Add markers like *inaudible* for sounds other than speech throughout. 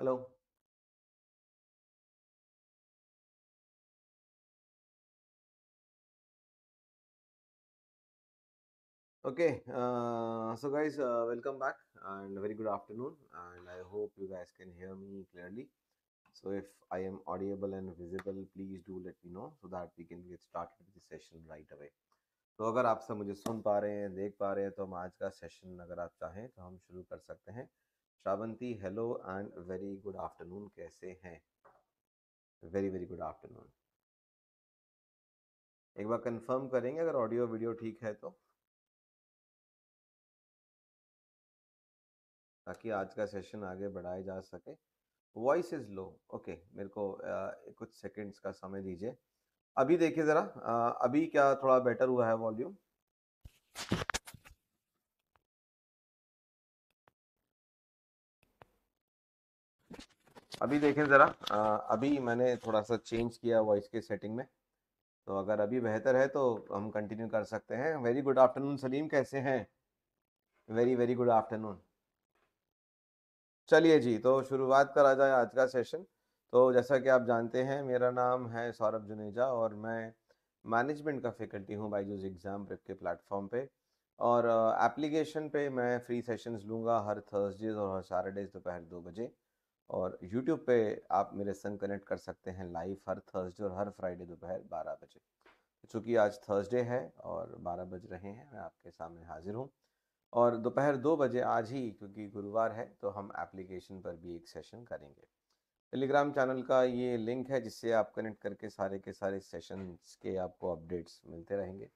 Hello okay so guys welcome back and very good afternoon and I hope you guys can hear me clearly so if I am audible and visible please do let me know so that we can get started the session right away तो अगर आप सब मुझे सुन पा रहे हैं देख पा रहे हैं तो हम आज का सेशन अगर आप चाहें तो हम शुरू कर सकते हैं Shravanti hello and very good afternoon कैसे हैं वेरी वेरी गुड आफ्टरनून एक बार कंफर्म करेंगे अगर ऑडियो वीडियो ठीक है तो ताकि आज का सेशन आगे बढ़ाया जा सके वॉइस इज लो ओके मेरे को आ, कुछ सेकंड्स का समय दीजिए अभी देखिए ज़रा अभी क्या थोड़ा बेटर हुआ है वॉल्यूम अभी देखें ज़रा अभी मैंने थोड़ा सा चेंज किया वॉइस के सेटिंग में तो अगर अभी बेहतर है तो हम कंटिन्यू कर सकते हैं वेरी गुड आफ्टरनून सलीम कैसे हैं वेरी वेरी गुड आफ्टरनून चलिए जी तो शुरुआत करा जाए आज का सेशन तो जैसा कि आप जानते हैं मेरा नाम है सौरभ जुनेजा और मैं मैनेजमेंट का फैकल्टी हूँ बाईजूस एग्ज़ाम प्रिप के प्लेटफॉर्म पे और एप्लीकेशन पे मैं फ्री सेशंस लूँगा हर थर्सडेज और हर सैटरडेज दोपहर दो बजे और यूट्यूब पे आप मेरे संग कनेक्ट कर सकते हैं लाइव हर थर्सडे और हर फ्राइडे दोपहर बारह बजे चूँकि आज थर्सडे है और बारह बज रहे हैं मैं आपके सामने हाजिर हूँ और दोपहर दो बजे आज ही क्योंकि गुरुवार है तो हम एप्लीकेशन पर भी एक सेशन करेंगे टेलीग्राम चैनल का ये लिंक है जिससे आप कनेक्ट करके सारे के सारे सेशंस के आपको अपडेट्स मिलते रहेंगे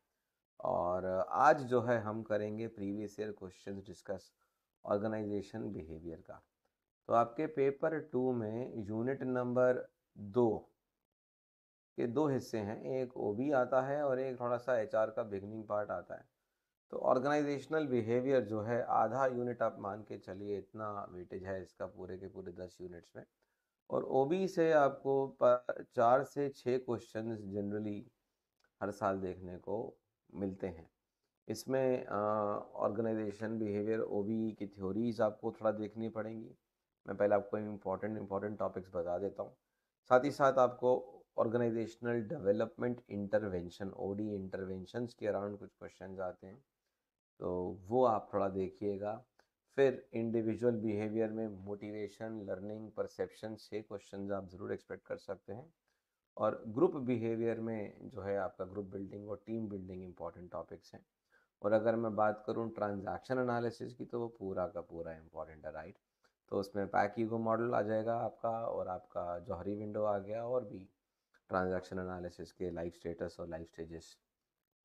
और आज जो है हम करेंगे previous year questions discuss organization behavior का तो आपके पेपर टू में यूनिट नंबर दो के दो हिस्से हैं एक ओ बी आता है और एक थोड़ा सा एच आर का बिगनिंग पार्ट आता है तो ऑर्गेनाइजेशनल बिहेवियर जो है आधा यूनिट आप मान के चलिए इतना वेटेज है इसका पूरे के पूरे दस यूनिट्स में और ओ बी से आपको चार से छः क्वेश्चन जनरली हर साल देखने को मिलते हैं इसमें ऑर्गेनाइजेशन बिहेवियर ओ बी की थ्योरीज आपको थोड़ा देखनी पड़ेंगी मैं पहले आपको इम्पॉर्टेंट इम्पॉर्टेंट टॉपिक्स बता देता हूँ साथ ही साथ आपको organizational development intervention OD interventions के अराउंड कुछ क्वेश्चन आते हैं तो वो आप थोड़ा देखिएगा फिर इंडिविजुअल बिहेवियर में मोटिवेशन लर्निंग परसेप्शन से क्वेश्चन आप ज़रूर एक्सपेक्ट कर सकते हैं और ग्रुप बिहेवियर में जो है आपका ग्रुप बिल्डिंग और टीम बिल्डिंग इंपॉर्टेंट टॉपिक्स हैं और अगर मैं बात करूँ ट्रांजैक्शन एनालिसिस की तो वो पूरा का पूरा इम्पॉर्टेंट है राइट तो उसमें पैक ईगो मॉडल आ जाएगा आपका और आपका जौहरी विंडो आ गया और भी ट्रांजैक्शन एनालिसिस के लाइफ स्टेटस और लाइफ स्टेजेस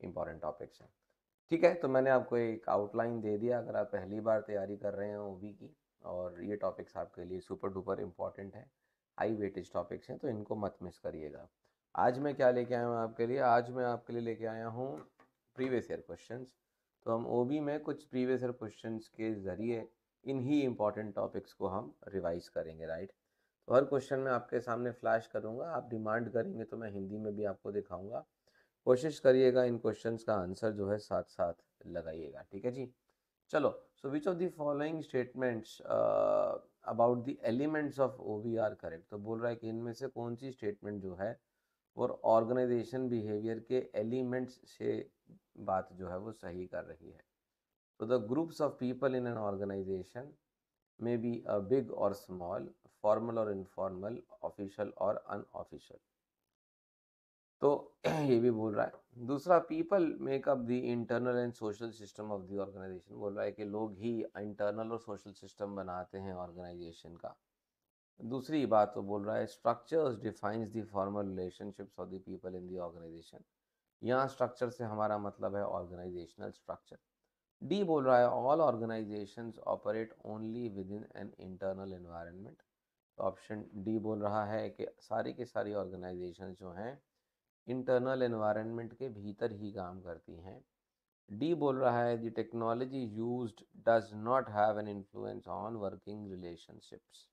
इंपॉर्टेंट टॉपिक्स हैं ठीक है तो मैंने आपको एक आउटलाइन दे दिया अगर आप पहली बार तैयारी कर रहे हैं ओ की और ये टॉपिक्स आपके लिए सुपर डुपर इम्पॉर्टेंट हैं हाई वेटेज टॉपिक्स हैं तो इनको मत मिस करिएगा आज मैं क्या लेके आया हूँ आपके लिए आज मैं आपके लिए लेके आया हूँ प्रीवियस ईयर क्वेश्चन तो हम ओ में कुछ प्रीवियस ईयर क्वेश्चन के ज़रिए इन्हीं इम्पॉर्टेंट टॉपिक्स को हम रिवाइज करेंगे राइट तो हर क्वेश्चन में आपके सामने फ्लैश करूँगा आप डिमांड करेंगे तो मैं हिंदी में भी आपको दिखाऊँगा कोशिश करिएगा इन क्वेश्चन का आंसर जो है साथ साथ लगाइएगा ठीक है जी चलो so which of the following statements about the elements of O B are correct तो बोल रहा है कि इनमें से कौन सी स्टेटमेंट जो है वो ऑर्गेनाइजेशन बिहेवियर के एलिमेंट्स से बात जो है वो सही कर रही है So the groups of people in an organization may be a big or small, formal or informal, official or unofficial. तो *clears throat* ये भी बोल रहा है दूसरा people make up the internal and social system of the organization बोल रहा है कि लोग ही इंटरनल और सोशल सिस्टम बनाते हैं ऑर्गेनाइजेशन का दूसरी बात तो बोल रहा है structures defines the formal relationships of the people in the organization यहाँ स्ट्रक्चर से हमारा मतलब है ऑर्गेनाइजेशनल स्ट्रक्चर डी बोल रहा है all organization operate only within an internal environment तो ऑप्शन डी बोल रहा है कि सारी के सारी ऑर्गेनाइजेशन जो हैं इंटरनल इन्वायरमेंट के भीतर ही काम करती हैं डी बोल रहा है the technology use does not have an influence on working relationships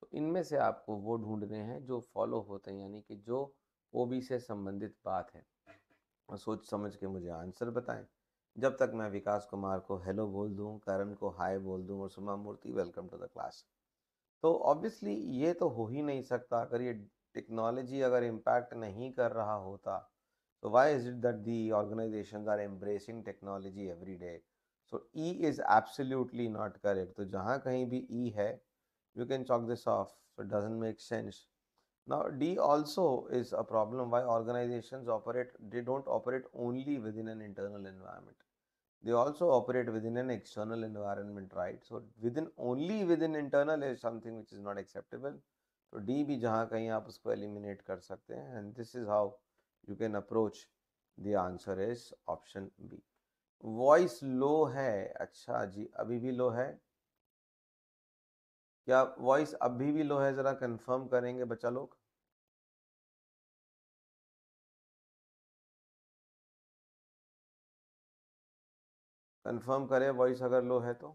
तो इनमें से आपको वो ढूंढने हैं जो फॉलो होते हैं यानी कि जो ओ से संबंधित बात है और सोच समझ के मुझे आंसर बताएं जब तक मैं विकास कुमार को हेलो बोल दूं करण को हाय बोल दूं और Suma Murthy welcome to the class तो ऑब्वियसली ये तो हो ही नहीं सकता अगर ये टेक्नोलॉजी अगर इम्पैक्ट नहीं कर रहा होता तो why is it that the organisation are embracing technology every day so E is absolutely not correct तो जहाँ कहीं भी ई e है you can chalk this off so doesn't make sense Now, D also is a problem why organizations operate, they don't operate only within an internal environment. They also operate within an external environment, right? So, within only within internal is something which is not acceptable. so d भी जहाँ कहीं आप उसको eliminate कर सकते हैं and this is how you can approach the answer is option B voice low है अच्छा जी अभी भी लो है क्या वॉइस अभी भी लो है ज़रा कंफर्म करेंगे बच्चा लोग कंफर्म करें वॉइस अगर लो है तो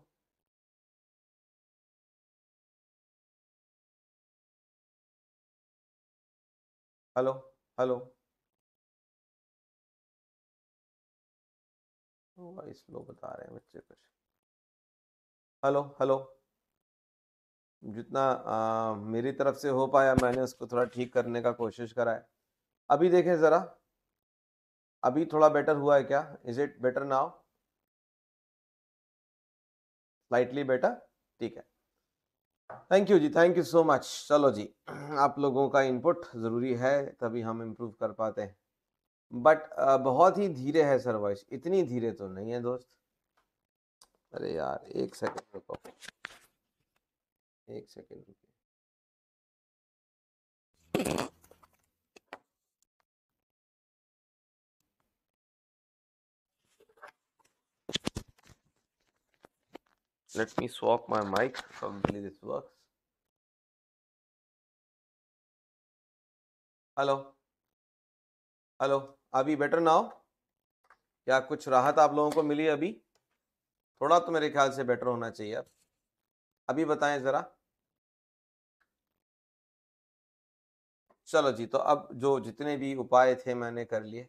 हेलो हेलो वॉइस लो बता रहे हैं बच्चे कुछ हेलो हेलो जितना आ, मेरी तरफ से हो पाया मैंने उसको थोड़ा ठीक करने का कोशिश करा है अभी देखें ज़रा अभी थोड़ा बेटर हुआ है क्या is it better now slightly better ठीक है थैंक यू जी थैंक यू सो मच चलो जी आप लोगों का इनपुट ज़रूरी है तभी हम इम्प्रूव कर पाते हैं बट बहुत ही धीरे है सर वॉइस इतनी धीरे तो नहीं है दोस्त अरे यार एक सेकंड रुको एक सेकेंड रुकिए let me swap my mic probably this works hello hello अभी बेटर नाउ क्या कुछ राहत आप लोगों को मिली अभी थोड़ा तो मेरे ख्याल से बेटर होना चाहिए अब अभी बताएं ज़रा चलो जी तो अब जो जितने भी उपाय थे मैंने कर लिए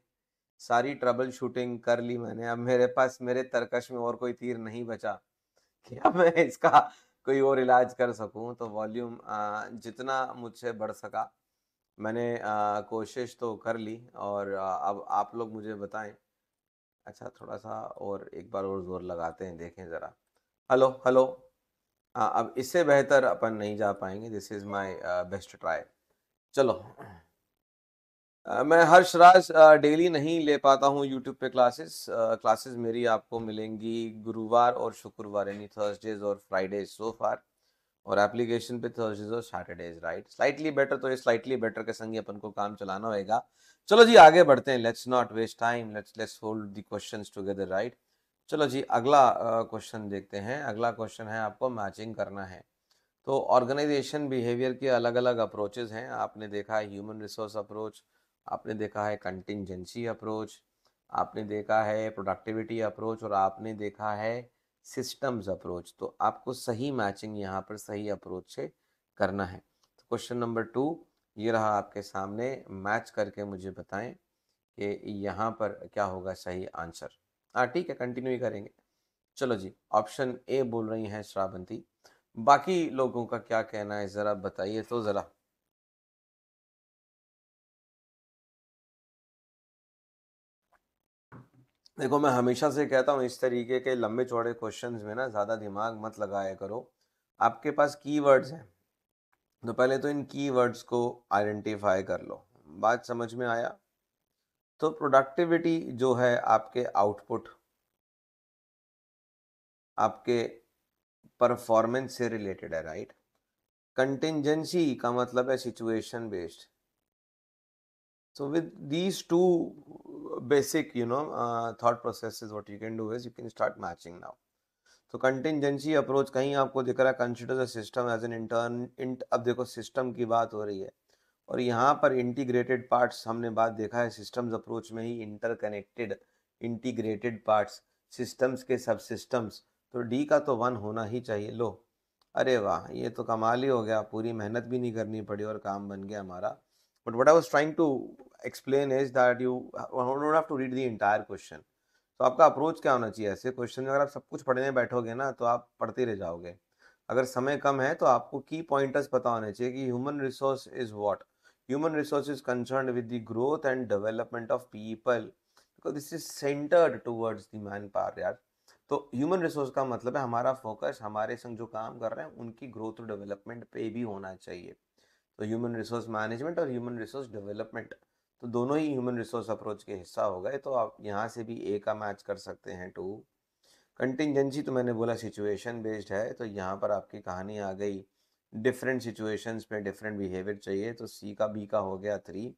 सारी ट्रबल शूटिंग कर ली मैंने अब मेरे पास मेरे तरकश में और कोई तीर नहीं बचा *laughs* कि अब मैं इसका कोई और इलाज कर सकूं तो वॉल्यूम जितना मुझसे बढ़ सका मैंने कोशिश तो कर ली और अब आप लोग मुझे बताएं अच्छा थोड़ा सा और एक बार और ज़ोर लगाते हैं देखें ज़रा हेलो हेलो अब इससे बेहतर अपन नहीं जा पाएंगे this is my best try चलो मैं हर्ष राज डेली नहीं ले पाता हूँ यूट्यूब पे क्लासेस क्लासेस मेरी आपको मिलेंगी गुरुवार और शुक्रवार यानी थर्सडेज और फ्राइडेज सो फार और एप्लीकेशन पे थर्सडेज और सैटरडेज राइट स्लाइटली बेटर तो ये स्लाइटली बेटर के संग अपन को काम चलाना होगा चलो जी आगे बढ़ते हैं let's not waste time let's let's hold the questions together right चलो जी अगला क्वेश्चन देखते हैं अगला क्वेश्चन है आपको मैचिंग करना है तो ऑर्गेनाइजेशन बिहेवियर के अलग अलग अप्रोचेज हैं आपने देखा है ह्यूमन रिसोर्स अप्रोच आपने देखा है कंटिजेंसी अप्रोच आपने देखा है प्रोडक्टिविटी अप्रोच और आपने देखा है सिस्टम्स अप्रोच तो आपको सही मैचिंग यहाँ पर सही अप्रोच से करना है तो क्वेश्चन नंबर टू ये रहा आपके सामने मैच करके मुझे बताएं कि यहाँ पर क्या होगा सही आंसर हाँ ठीक है कंटिन्यू ही करेंगे चलो जी ऑप्शन ए बोल रही हैं श्रावंती बाकी लोगों का क्या कहना है ज़रा बताइए तो ज़रा देखो मैं हमेशा से कहता हूँ इस तरीके के लंबे चौड़े क्वेश्चंस में ना ज़्यादा दिमाग मत लगाया करो आपके पास कीवर्ड्स हैं तो पहले तो इन कीवर्ड्स को आइडेंटिफाई कर लो बात समझ में आया तो प्रोडक्टिविटी जो है आपके आउटपुट आपके परफॉर्मेंस से रिलेटेड है राइट कंटिजेंसी का मतलब है situation based so with these two basic you know thought process is what you can do is you can start matching now तो कंटिजेंसी अप्रोच कहीं आपको दिख रहा है consider the system as an intern इंट अब देखो सिस्टम की बात हो रही है और यहाँ पर इंटीग्रेटेड पार्ट्स हमने बात देखा है सिस्टम्स अप्रोच में ही इंटरकनेक्टेड इंटीग्रेटेड पार्ट्स सिस्टम्स के सब सिस्टम्स तो डी का तो वन होना ही चाहिए लो अरे वाह ये तो कमाल ही हो गया पूरी मेहनत भी नहीं करनी पड़ी और काम बन गया हमारा but what I was trying to explain is that you don't have to read the entire question तो आपका अप्रोच क्या होना चाहिए ऐसे क्वेश्चन में अगर आप सब कुछ पढ़ने बैठोगे ना तो आप पढ़ते रह जाओगे अगर समय कम है तो आपको की पॉइंटर्स पता होने चाहिए कि human resource is what human resource is concern with the growth and development of people because this is centred towards the man power यार तो ह्यूमन रिसोर्स का मतलब है हमारा फोकस हमारे संग जो काम कर रहे हैं उनकी ग्रोथ और डेवलपमेंट पे भी होना चाहिए तो ह्यूमन रिसोर्स मैनेजमेंट और ह्यूमन रिसोर्स डेवलपमेंट तो दोनों ही ह्यूमन रिसोर्स अप्रोच के हिस्सा हो गए तो आप यहाँ से भी ए का मैच कर सकते हैं टू कंटिजेंसी तो मैंने बोला सिचुएशन बेस्ड है तो यहाँ पर आपकी कहानी आ गई डिफरेंट सिचुएशंस में डिफरेंट बिहेवियर चाहिए तो सी का बी का हो गया थ्री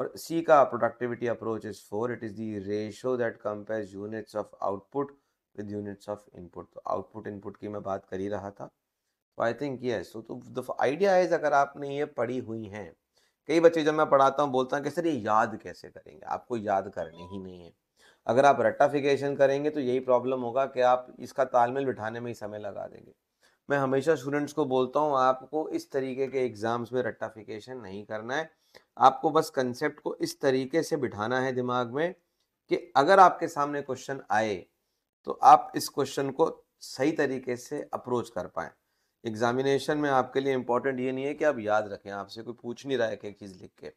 और सी का productivity approach is four it is the ratio that compare units of output with units of input तो आउटपुट इनपुट की मैं बात कर ही रहा था तो आई थिंक ये सो तो द आइडिया इज अगर आपने ये पढ़ी हुई हैं कई बच्चे जब मैं पढ़ाता हूँ बोलता हूँ कि सर ये याद कैसे करेंगे आपको याद करने ही नहीं है अगर आप रट्टाफिकेशन करेंगे तो यही प्रॉब्लम होगा कि आप इसका तालमेल बिठाने में ही समय लगा देंगे मैं हमेशा स्टूडेंट्स को बोलता हूँ आपको इस तरीके के एग्ज़ाम्स में रट्टाफिकेशन नहीं करना है आपको बस कंसेप्ट को इस तरीके से बिठाना है दिमाग में कि अगर आपके सामने क्वेश्चन आए तो आप इस क्वेश्चन को सही तरीके से अप्रोच कर पाए एग्जामिनेशन में आपके लिए इंपॉर्टेंट ये नहीं है कि आप याद रखें आपसे कोई पूछ नहीं रहा है कि चीज़ लिख के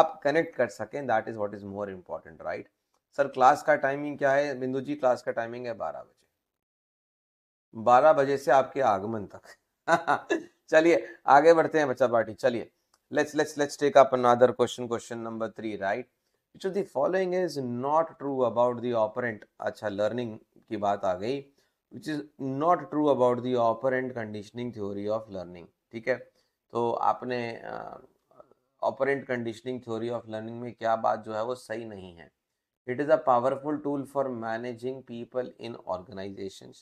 आप कनेक्ट कर सकें that is what is more important right sir class का टाइमिंग क्या है बिंदु जी क्लास का टाइमिंग है बारह बजे बारह बजे से आपके आगमन तक *laughs* चलिए आगे बढ़ते हैं बच्चा पार्टी चलिए let's let's let's take up another question question number three right which of the following is not true about the की बात आ गई which is not true about the operant conditioning theory of learning ठीक है तो आपने operant conditioning theory of learning में क्या बात जो है वो सही नहीं है it is a powerful tool for managing people in organisation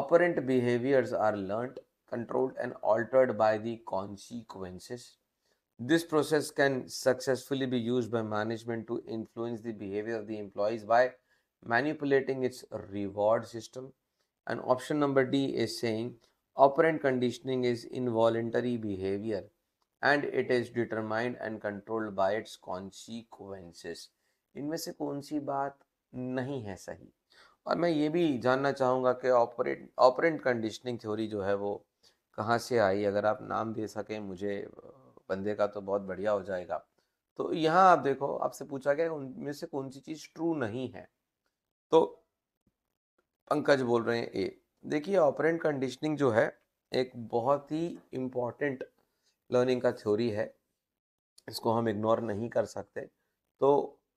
operant behaviours are learn controlled and altered by the consequences. This process can successfully be use by management to influence the behavior of the employees by manipulating its reward system. And option number D is saying operant conditioning is involuntary behavior and it is determined and controlled by its consequences. इनमें se kaun si baat nahi hai sahi aur main ye bhi janna chahunga कि operant operant conditioning theory jo hai wo कहाँ से आई अगर आप नाम दे सकें मुझे बंदे का तो बहुत बढ़िया हो जाएगा तो यहाँ आप देखो आपसे पूछा गया उनमें से कौन सी चीज़ ट्रू नहीं है तो पंकज बोल रहे हैं ए देखिए ऑपरेंट कंडीशनिंग जो है एक बहुत ही इम्पॉर्टेंट लर्निंग का थ्योरी है इसको हम इग्नोर नहीं कर सकते तो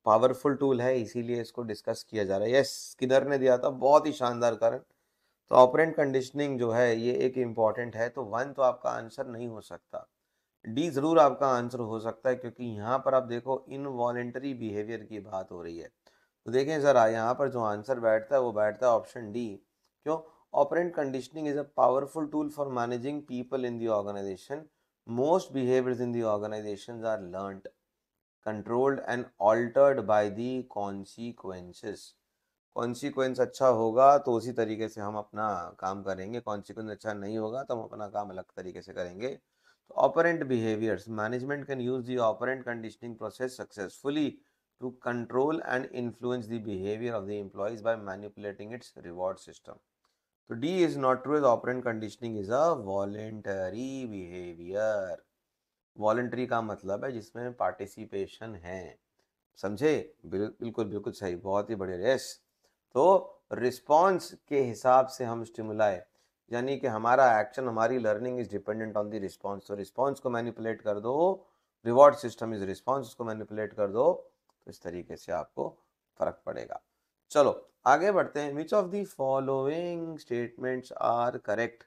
पावरफुल टूल है इसीलिए इसको डिस्कस किया जा रहा है यस स्किनर ने दिया था बहुत ही शानदार कारण तो ऑपरेंट कंडीशनिंग जो है ये एक इम्पॉर्टेंट है तो वन तो आपका आंसर नहीं हो सकता डी ज़रूर आपका आंसर हो सकता है क्योंकि यहाँ पर आप देखो इनवॉलेंटरी बिहेवियर की बात हो रही है तो देखें ज़रा यहाँ पर जो आंसर बैठता है वो बैठता है ऑप्शन डी क्यों operant conditioning is a powerful tool for managing people in the organisation most behaviours in the organisation are learn controlled and altered by the consequences consequence अच्छा होगा तो उसी तरीके से हम अपना काम करेंगे कॉन्सिक्वेंस अच्छा नहीं होगा तो हम अपना काम अलग तरीके से करेंगे तो operant behaviours management can use the operant conditioning process successfully to control and influence the behavior of the employees by manipulating its reward system. So D is not true as operant conditioning is a voluntary behavior. Voluntary का मतलब है जिसमें participation है समझे बिल्कुल बिल्कुल सही बहुत ही बढ़िया यस तो रिस्पॉन्स के हिसाब से हम स्टिमुलाए यानी कि हमारा एक्शन हमारी learning is dependent on the response तो रिस्पॉन्स को मैनिपुलेट कर दो रिवॉर्ड सिस्टम इज रिस्पॉन्स उसको मैनिपुलेट कर दो तो इस तरीके से आपको फर्क पड़ेगा चलो आगे बढ़ते हैं which of the following statements are correct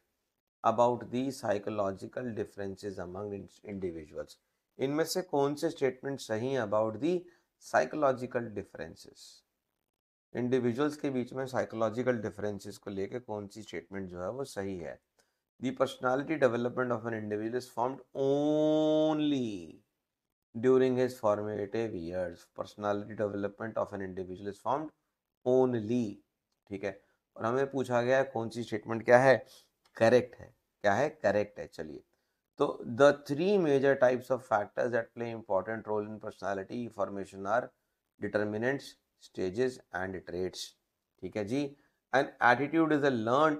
about the psychological differences among individuals इनमें से कौन से स्टेटमेंट सही हैं about the psychological differences individuals के बीच में साइकोलॉजिकल डिफरेंसेस को लेके कौन सी स्टेटमेंट जो है वो सही है the personality development of an individual is formed only during his formative years personality development of an individual is formed only ठीक है और हमें पूछा गया है कौन सी स्टेटमेंट क्या है करेक्ट है क्या है करेक्ट है चलिए तो the three major types of factors at play important role in personality formation are determinants stages and traits ठीक है जी and attitude is a learn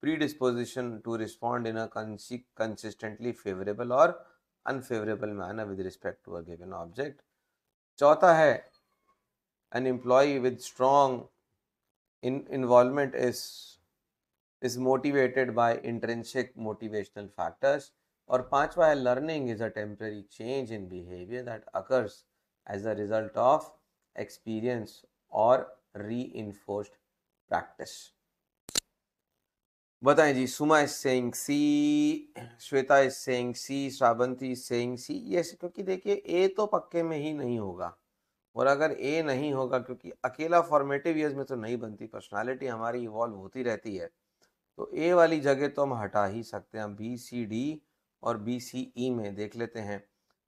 predisposition to respond in a consistently favourable और unfavorable manner with respect to a given object. चौथा है an employee with strong involvement is is motivated by intrinsic motivational factors और पांचवा है learning is a temporary change in behavior that occurs as a result of experience or reinforced practice बताएं जी Suma is saying C Shweta is saying C Shravanti is saying C ये क्योंकि देखिए ए तो पक्के में ही नहीं होगा और अगर ए नहीं होगा क्योंकि अकेला फॉर्मेटिव ईयर्स में तो नहीं बनती पर्सनालिटी हमारी इवॉल्व होती रहती है तो ए वाली जगह तो हम हटा ही सकते हैं बी सी डी और बी सी ई में देख लेते हैं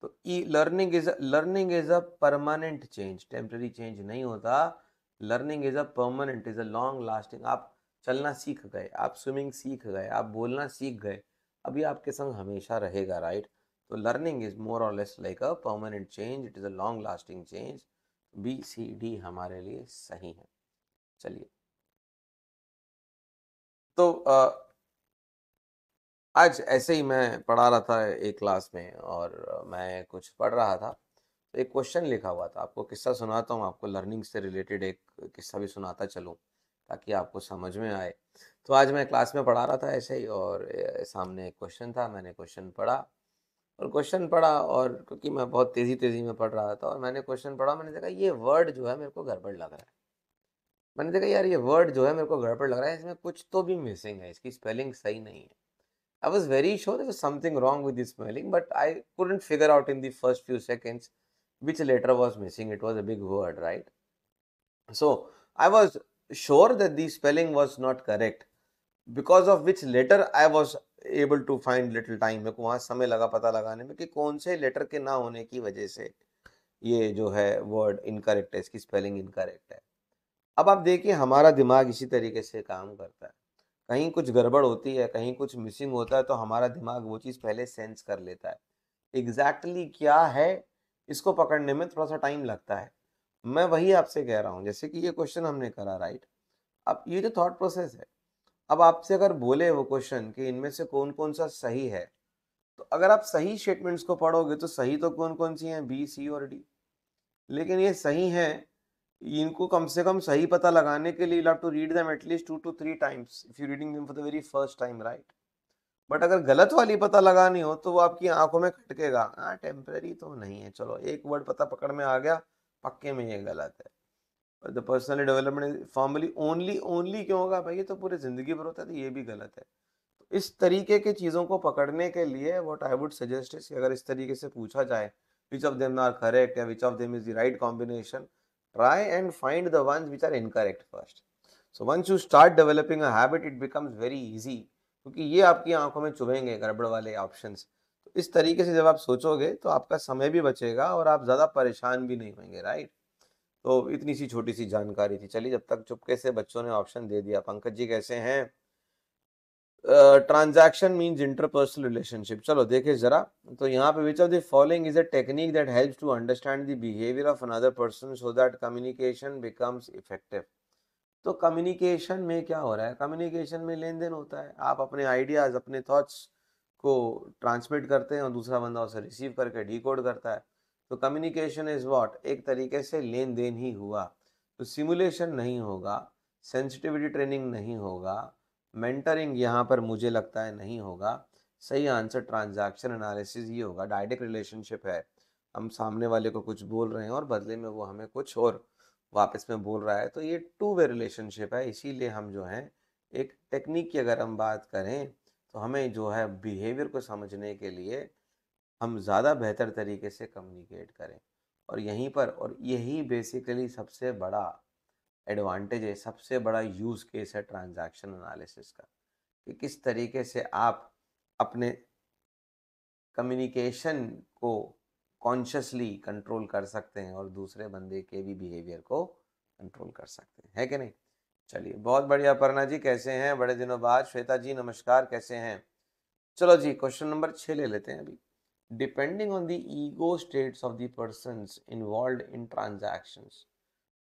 तो E learning is learning is a permanent change temporary change नहीं होता learning is a permanent is a long lasting आप चलना सीख गए आप स्विमिंग सीख गए आप बोलना सीख गए अभी आपके संग हमेशा रहेगा राइट तो लर्निंग इज मोर और less like a permanent change it is a long lasting change B C D हमारे लिए सही है चलिए तो आ, आज ऐसे ही मैं पढ़ा रहा था एक क्लास में और मैं कुछ पढ़ रहा था तो एक क्वेश्चन लिखा हुआ था आपको किस्सा सुनाता हूँ आपको लर्निंग से रिलेटेड एक किस्सा भी सुनाता चलूँ ताकि आपको समझ में आए तो आज मैं क्लास में पढ़ा रहा था ऐसे ही और सामने एक क्वेश्चन था मैंने क्वेश्चन पढ़ा और क्वेश्चन पढ़ा और क्योंकि मैं बहुत तेज़ी तेज़ी में पढ़ रहा था और मैंने क्वेश्चन पढ़ा मैंने देखा ये वर्ड जो है मेरे को गड़बड़ लग रहा है मैंने देखा यार ये वर्ड जो है मेरे को गड़बड़ लग रहा है इसमें कुछ तो भी मिसिंग है इसकी स्पेलिंग सही नहीं है I was very sure is something wrong with spelling but I couldn't figure out in the first few seconds which letter was missing it was a big word right so I was sure that the spelling was not correct because of which letter I was able to find little time मेरे को वहाँ समय लगा पता लगाने में कि कौन से लेटर के ना होने की वजह से ये जो है वर्ड इनकरेक्ट है इसकी स्पेलिंग इनकरेक्ट है अब आप देखिए हमारा दिमाग इसी तरीके से काम करता है कहीं कुछ गड़बड़ होती है कहीं कुछ मिसिंग होता है तो हमारा दिमाग वो चीज़ पहले सेंस कर लेता है एग्जैक्टली exactly क्या है इसको पकड़ने में थोड़ा सा टाइम लगता है मैं वही आपसे कह रहा हूँ जैसे कि ये क्वेश्चन हमने करा राइट अब ये जो थॉट प्रोसेस है अब आपसे अगर बोले वो क्वेश्चन कि इनमें से कौन कौन सा सही है तो अगर आप सही स्टेटमेंट्स को पढ़ोगे तो सही तो कौन कौन सी हैं बी सी और डी लेकिन ये सही है इनको कम से कम सही पता लगाने के लिए to read them at least two two three times if you reading for the very first time right but अगर गलत वाली पता लगानी हो तो वो आपकी आंखों में खटकेगा हाँ टेम्प्रेरी तो नहीं है चलो एक वर्ड पता पकड़ में आ गया पक्के में ये गलत है the personal development formally only only क्यों होगा भाई ये तो पूरी ज़िंदगी भर होता है तो ये भी गलत है तो इस तरीके की चीज़ों को पकड़ने के लिए what I would suggest is अगर इस तरीके से पूछा जाए which of them are correct या which of them is the right combination try and find the ones which are incorrect first so once you start developing a habit it becomes very easy क्योंकि ये आपकी आंखों में चुभेंगे गड़बड़ वाले options इस तरीके से जब आप सोचोगे तो आपका समय भी बचेगा और आप ज़्यादा परेशान भी नहीं होंगे राइट तो इतनी सी छोटी सी जानकारी थी चलिए जब तक चुपके से बच्चों ने ऑप्शन दे दिया पंकज जी कैसे हैं ट्रांजैक्शन मीन्स इंटरपर्सनल रिलेशनशिप चलो देखे जरा तो यहाँ पे which of the following is a technique that helps to understand the behaviour of another person so that communication becomes effective तो कम्युनिकेशन में क्या हो रहा है कम्युनिकेशन में लेन देन होता है आप अपने आइडियाज अपने थॉट्स को ट्रांसमिट करते हैं और दूसरा बंदा उसे रिसीव करके डी करता है तो कम्युनिकेशन इज़ वॉट एक तरीके से लेन देन ही हुआ तो सिमुलेशन नहीं होगा सेंसिटिविटी ट्रेनिंग नहीं होगा मेंटरिंग यहाँ पर मुझे लगता है नहीं होगा सही आंसर ट्रांजैक्शन एनालिसिस ही होगा डायरेक्ट रिलेशनशिप है हम सामने वाले को कुछ बोल रहे हैं और बदले में वो हमें कुछ और वापस में बोल रहा है तो ये टू वे रिलेशनशिप है इसीलिए हम जो हैं एक टेक्निक की अगर हम बात करें तो हमें जो है बिहेवियर को समझने के लिए हम ज़्यादा बेहतर तरीके से कम्युनिकेट करें और यहीं पर और यही बेसिकली सबसे बड़ा एडवांटेज है सबसे बड़ा यूज़ केस है ट्रांजैक्शन एनालिसिस का कि किस तरीके से आप अपने कम्युनिकेशन को कॉन्शियसली कंट्रोल कर सकते हैं और दूसरे बंदे के भी बिहेवियर को कंट्रोल कर सकते हैं है कि नहीं चलिए बहुत बढ़िया अपर्णा जी कैसे हैं बड़े दिनों बाद श्वेता जी नमस्कार कैसे हैं चलो जी क्वेश्चन नंबर छः ले लेते हैं अभी depending on the ego states of the person involve in transactions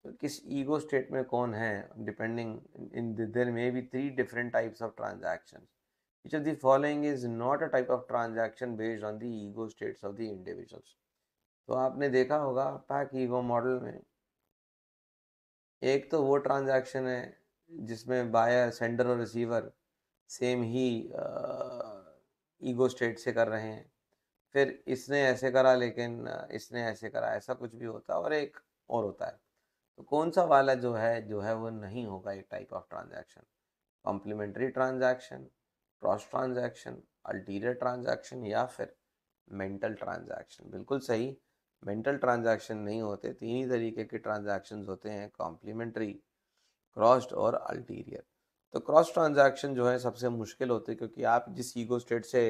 तो किस ईगो स्टेट में कौन है depending in there may be three different types of transactions each of the following is not a type of transaction based on the ego states of the individuals तो आपने देखा होगा pack ego model में एक तो वो transaction है जिसमें बायर सेंडर और रिसीवर सेम ही ईगो स्टेट से कर रहे हैं फिर इसने ऐसे करा लेकिन इसने ऐसे करा ऐसा कुछ भी होता है और एक और होता है तो कौन सा वाला जो है जो है वो नहीं होगा एक type of transaction complementary transaction cross transaction ulterior transaction या फिर मेंटल ट्रांजैक्शन बिल्कुल सही मेंटल ट्रांजैक्शन नहीं होते तीन ही तरीके के ट्रांजैक्शन होते हैं कॉम्प्लीमेंट्री क्रॉस्ड और अल्टीरियर तो क्रॉस ट्रांजैक्शन जो है सबसे मुश्किल होते क्योंकि आप जिस ईगो स्टेट से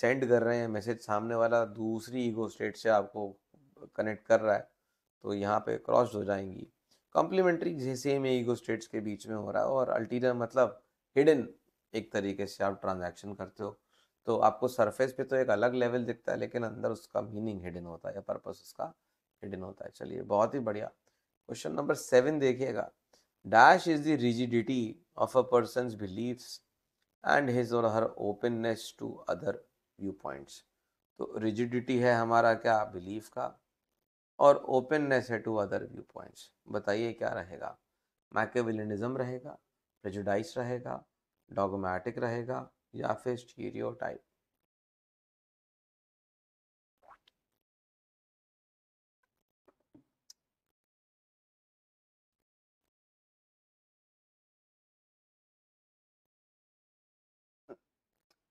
सेंड कर रहे हैं मैसेज सामने वाला दूसरी ईगो स्टेट से आपको कनेक्ट कर रहा है तो यहाँ पे क्रॉस्ड हो जाएंगी कॉम्प्लीमेंट्री जैसे में ईगो स्टेट्स के बीच में हो रहा है और अल्टीरियर मतलब हिडन एक तरीके से आप ट्रांजैक्शन करते हो तो आपको सरफेस पे तो एक अलग लेवल दिखता है लेकिन अंदर उसका मीनिंग हिडन होता है या पर्पस उसका हिडन होता है चलिए बहुत ही बढ़िया क्वेश्चन नंबर सेवन देखिएगा dash is the rigidity of a person belief and his और her openness to other view points तो रिजिडिटी है हमारा क्या बिलीफ का और ओपननेस है टू अदर व्यू पॉइंट्स बताइए क्या रहेगा मैकेविलिज्म रहेगा प्रेजुडाइस रहेगा डॉगमेटिक रहेगा या फिर स्टीरियोटाइप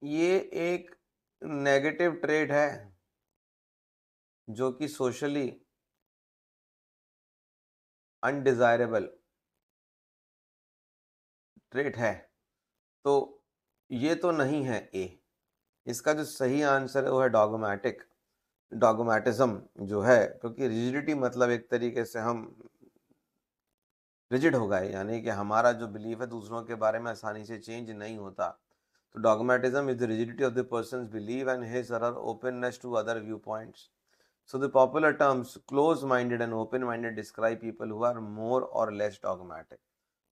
ये एक नेगेटिव ट्रेड है जो कि सोशली अनडिजायरेबल ट्रेड है तो ये तो नहीं है ए इसका जो सही आंसर है वो है डॉगोमैटिक डॉगोमैटिज्म जो है क्योंकि रिजिडिटी मतलब एक तरीके से हम रिजिड हो गए यानी कि हमारा जो बिलीफ है दूसरों के बारे में आसानी से चेंज नहीं होता तो dogmatism is the rigidity of the person believe and his or openness to other view points so the popular terms close minded and open minded describe people who are more और less डॉगोमैटिक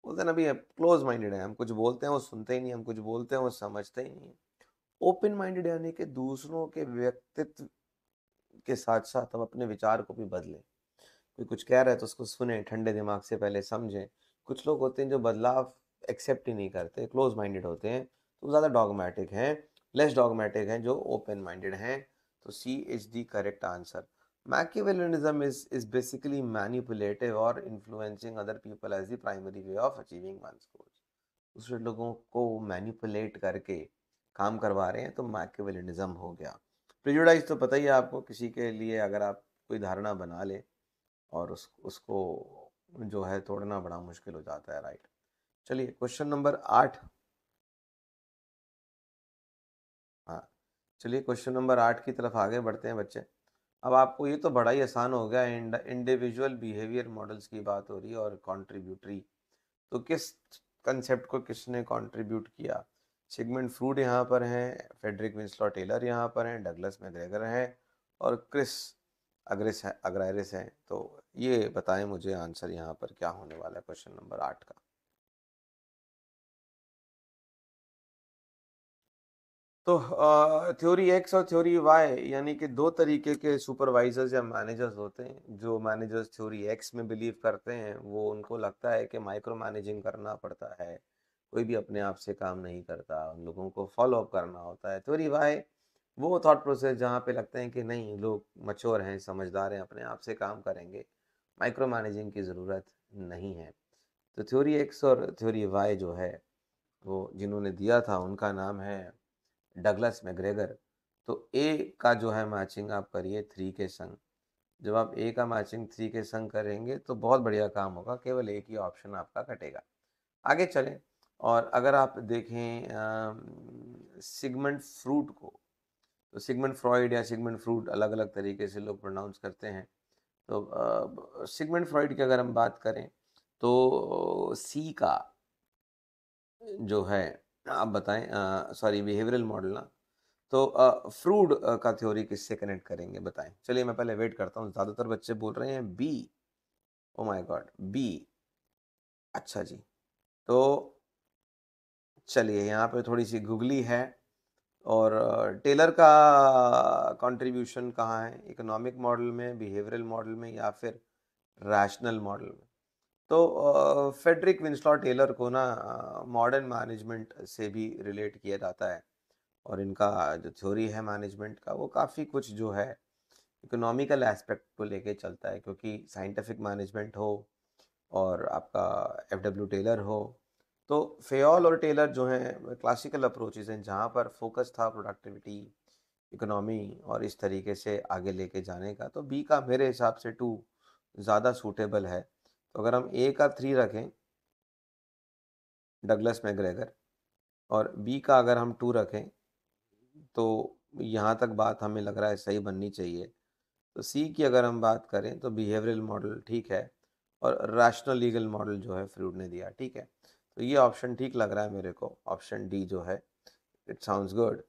बोलते हैं अभी close minded है हम कुछ बोलते हैं वो सुनते ही नहीं हम कुछ बोलते हैं वो समझते ही नहीं ओपन माइंडेड यानी कि दूसरों के व्यक्तित्व के साथ साथ हम अपने विचार को भी बदलें कोई कुछ कह रहा है तो उसको सुने ठंडे दिमाग से पहले समझें कुछ लोग होते हैं जो बदलाव एक्सेप्ट ही नहीं करते क्लोज माइंडेड होते हैं तो ज़्यादा डॉगमेटिक हैं लेस डॉगमेटिक हैं जो ओपन माइंडेड हैं तो C is the correct answer Machiavellianism is, is basically manipulative or influencing other people as the primary way of achieving one's goals. दूसरे लोगों को मैनिपुलेट करके काम करवा रहे हैं तो मैकेवेलिनिज्म हो गया प्रिजुडाइज तो पता ही है आपको किसी के लिए अगर आप कोई धारणा बना ले और उस उसको जो है तोड़ना बड़ा मुश्किल हो जाता है राइट चलिए क्वेश्चन नंबर आठ हाँ चलिए क्वेश्चन नंबर आठ की तरफ आगे बढ़ते हैं बच्चे अब आपको ये तो बड़ा ही आसान हो गया इंडिविजुअल बिहेवियर मॉडल्स की बात हो रही है और कॉन्ट्रीब्यूटरी तो किस कंसेप्ट को किसने कॉन्ट्रीब्यूट किया सिगमेंट फ्रूड यहाँ पर हैं फेडरिक विंसलॉ टेलर यहाँ पर हैं डगलस मैग्रेगर हैं और क्रिस अग्रेस है अग्रायरस हैं तो ये बताएं मुझे आंसर यहाँ पर क्या होने वाला है क्वेश्चन नंबर आठ का तो थ्योरी एक्स और थ्योरी वाई यानी कि दो तरीके के सुपरवाइजर्स या मैनेजर्स होते हैं जो मैनेजर्स थ्योरी एक्स में बिलीव करते हैं वो उनको लगता है कि माइक्रो मैनेजिंग करना पड़ता है कोई भी अपने आप से काम नहीं करता उन लोगों को फॉलो अप करना होता है थ्योरी वाई वो थॉट प्रोसेस जहाँ पे लगते हैं कि नहीं लोग मच्योर हैं समझदार हैं अपने आप से काम करेंगे माइक्रो मैनेजिंग की ज़रूरत नहीं है तो थ्योरी एक्स और थ्योरी वाई जो है वो जिन्होंने दिया था उनका नाम है डगलस मैग्रेगर तो ए का जो है मैचिंग आप करिए थ्री के संग जब आप ए का मैचिंग थ्री के संग करेंगे तो बहुत बढ़िया काम होगा केवल एक ही ऑप्शन आपका कटेगा आगे चलें और अगर आप देखें सिगमेंट फ्रूट को तो सिगमेंट फ्रॉइड या सिगमेंट फ्रूट अलग अलग तरीके से लोग प्रोनाउंस करते हैं तो सिगमेंट फ्रॉइड की अगर हम बात करें तो सी का जो है आप बताएं सॉरी बिहेवियरल मॉडल ना तो फ्रूड का थ्योरी किससे कनेक्ट करेंगे बताएं चलिए मैं पहले वेट करता हूँ ज़्यादातर बच्चे बोल रहे हैं B oh my god B अच्छा जी तो चलिए यहाँ पे थोड़ी सी गुगली है और टेलर का कंट्रीब्यूशन कहाँ है इकोनॉमिक मॉडल में बिहेवियरल मॉडल में या फिर रैशनल मॉडल में तो फेडरिक विंस्टॉ टेलर को ना मॉडर्न मैनेजमेंट से भी रिलेट किया जाता है और इनका जो थ्योरी है मैनेजमेंट का वो काफ़ी कुछ जो है इकोनॉमिकल एस्पेक्ट को लेके चलता है क्योंकि साइंटिफिक मैनेजमेंट हो और आपका एफ डब्ल्यू टेलर हो तो फेयल और टेलर जो हैं क्लासिकल अप्रोचेज हैं जहाँ पर फोकस था प्रोडक्टिविटी इकोनॉमी और इस तरीके से आगे लेके जाने का तो बी का मेरे हिसाब से टू ज़्यादा सूटेबल है तो अगर हम ए का थ्री रखें डगलस मैग्रेगर और बी का अगर हम टू रखें तो यहाँ तक बात हमें लग रहा है सही बननी चाहिए तो सी की अगर हम बात करें तो बिहेवियरल मॉडल ठीक है और रैशनल लीगल मॉडल जो है फ्रूड ने दिया ठीक है तो ये ऑप्शन ठीक लग रहा है मेरे को ऑप्शन डी जो है इट साउंड्स गुड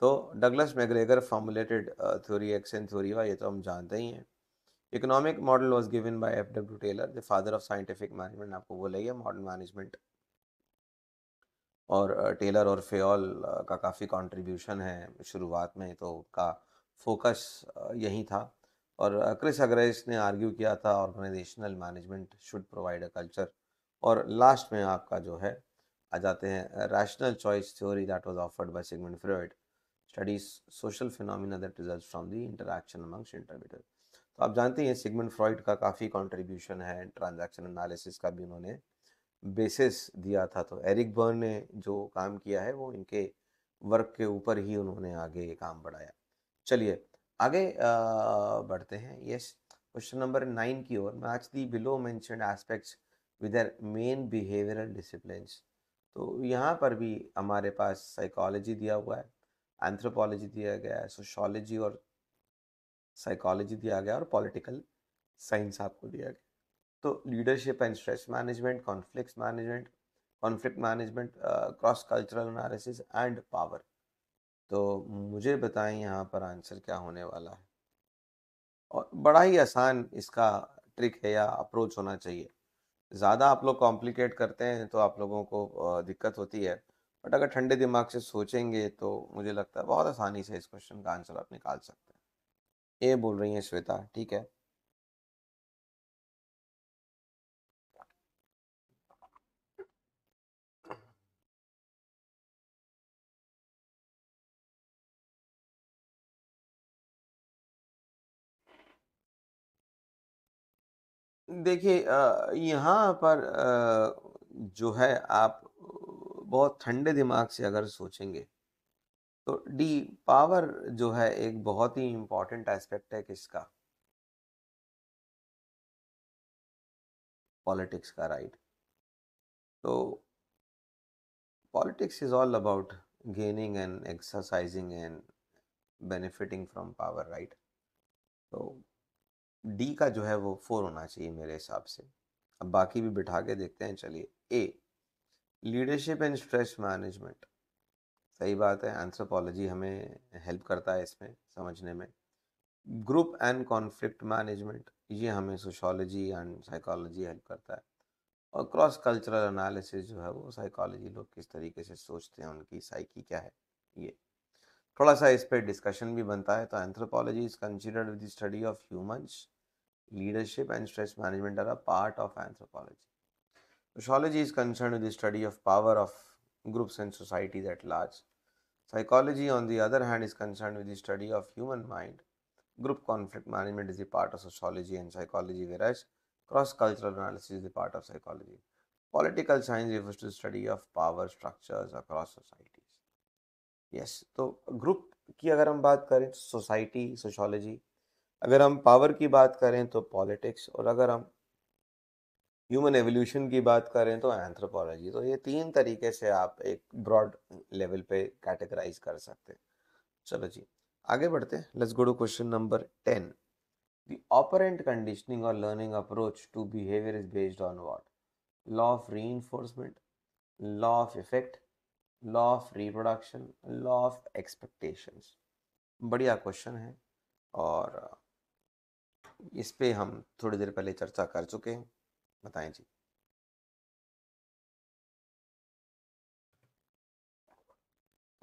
तो Douglas McGregor formulated theory action theory वा ये तो हम जानते ही हैं economic model was given by F W Taylor the father of scientific management आपको बोला ही है मॉडर्न मैनेजमेंट और टेलर और फेल का काफ़ी कॉन्ट्रीब्यूशन है शुरुआत में तो का फोकस यही था और क्रिस अग्रेस ने आर्ग्यू किया था organisational management should provide a culture और लास्ट में आपका जो है आ जाते हैं rational choice theory that was offered by Sigmund Freud studies social phenomena that results from the interaction amongst इंटरविटर तो आप जानते हैं सिगमंड फ्रॉइड का काफ़ी कॉन्ट्रीब्यूशन है ट्रांजेक्शन एनालिसिस का भी उन्होंने बेसिस दिया था तो एरिक बर्न ने जो काम किया है वो इनके वर्क के ऊपर ही उन्होंने आगे ये काम बढ़ाया चलिए आगे बढ़ते हैं यस क्वेश्चन नंबर नाइन की ओर match the below main aspects with main behavioural discipline तो यहाँ पर भी हमारे पास साइकोलॉजी दिया हुआ है एंथ्रोपोलॉजी दिया गया है सोशोलॉजी और साइकोलॉजी दिया गया और पॉलिटिकल साइंस आपको दिया गया तो leadership and stress management conflict management conflict management cross cultural analysis and power तो मुझे बताएं यहाँ पर आंसर क्या होने वाला है और बड़ा ही आसान इसका ट्रिक है या अप्रोच होना चाहिए ज़्यादा आप लोग कॉम्प्लिकेट करते हैं तो आप लोगों को uh, दिक्कत होती है बट अगर ठंडे दिमाग से सोचेंगे तो मुझे लगता है बहुत आसानी से इस क्वेश्चन का आंसर आप निकाल सकते हैं ए बोल रही है श्वेता ठीक है देखिए यहां पर जो है आप बहुत ठंडे दिमाग से अगर सोचेंगे तो डी पावर जो है एक बहुत ही इम्पॉर्टेंट एस्पेक्ट है किसका पॉलिटिक्स का राइट तो politics is all about gaining and exercising and benefiting from power right तो डी का जो है वो फोर होना चाहिए मेरे हिसाब से अब बाकी भी बिठा के देखते हैं चलिए A leadership and stress management सही बात है एंथ्रोपोलॉजी हमें हेल्प करता है इसमें समझने में ग्रुप एंड कॉन्फ्लिक्ट मैनेजमेंट ये हमें सोशोलॉजी एंड साइकोलॉजी हेल्प करता है और क्रॉस कल्चरल एनालिसिस जो है वो साइकोलॉजी लोग किस तरीके से सोचते हैं उनकी साइकी क्या है ये थोड़ा सा इस पर डिस्कशन भी बनता है तो anthropology is considered with study of humans leadership and stress management are a part of anthropology sociology is concern with study of power of groups and societies at large Psychology, on the other hand, is concerned with the study of human mind. Group conflict management is a part of sociology and psychology, whereas cross-cultural analysis is a part of psychology. Political science refers to the study of power structures across societies. Yes, तो group की अगर हम बात करें तो society, sociology. अगर हम power की बात करें तो politics और अगर हम ह्यूमन एवोल्यूशन की बात करें तो एंथ्रोपोलॉजी तो ये तीन तरीके से आप एक ब्रॉड लेवल पे कैटेगराइज कर सकते हैं चलो जी आगे बढ़ते हैं let's go to question number ten the operant conditioning और learning approach to behaviour is based on what law of reinforcement law of effect law of reproduction law of expectation बढ़िया क्वेश्चन है और इस पे हम थोड़ी देर पहले चर्चा कर चुके हैं बताएं जी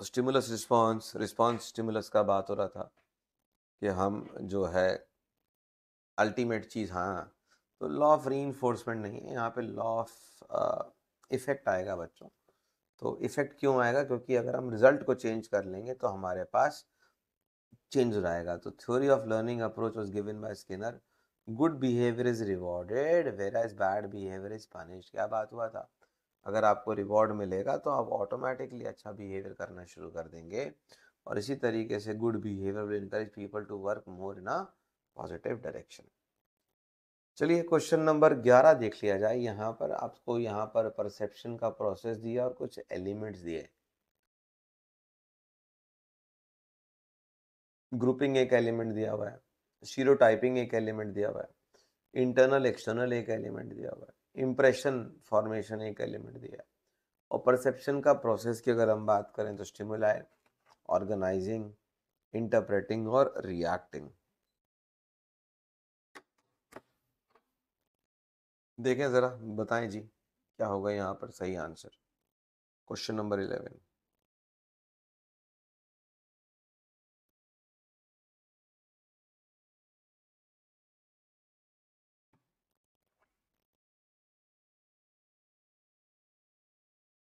स्टिमुलस रिस्पांस रिस्पांस स्टिमुलस का बात हो रहा था कि हम जो है अल्टीमेट चीज़ हाँ तो लॉ ऑफ री नहीं है यहाँ पे लॉ ऑफ इफ़ेक्ट आएगा बच्चों तो इफ़ेक्ट क्यों आएगा क्योंकि अगर हम रिज़ल्ट को चेंज कर लेंगे तो हमारे पास चेंज हो जाएगा तो theory of learning approach was given by Skinner good behaviour is rewarded where is bad behaviour is punish क्या बात हुआ था अगर आपको रिवॉर्ड मिलेगा तो आप ऑटोमेटिकली अच्छा बिहेवियर करना शुरू कर देंगे और इसी तरीके से good behaviour will encourage people to work more in a positive direction चलिए क्वेश्चन नंबर ग्यारह देख लिया जाए यहाँ पर आपको यहाँ पर परसेप्शन का प्रोसेस दिया और कुछ एलिमेंट्स दिए ग्रुपिंग एक एलिमेंट दिया हुआ है स्टीरियोटाइपिंग एक एलिमेंट दिया हुआ है इंटरनल एक्सटर्नल एक एलिमेंट दिया हुआ है इम्प्रेशन फॉर्मेशन एक एलिमेंट दिया है और परसेप्शन का प्रोसेस की अगर हम बात करें तो स्टिमुलाई ऑर्गेनाइजिंग इंटरप्रेटिंग और रिएक्टिंग देखें ज़रा बताएं जी क्या होगा यहाँ पर सही answer question number eleven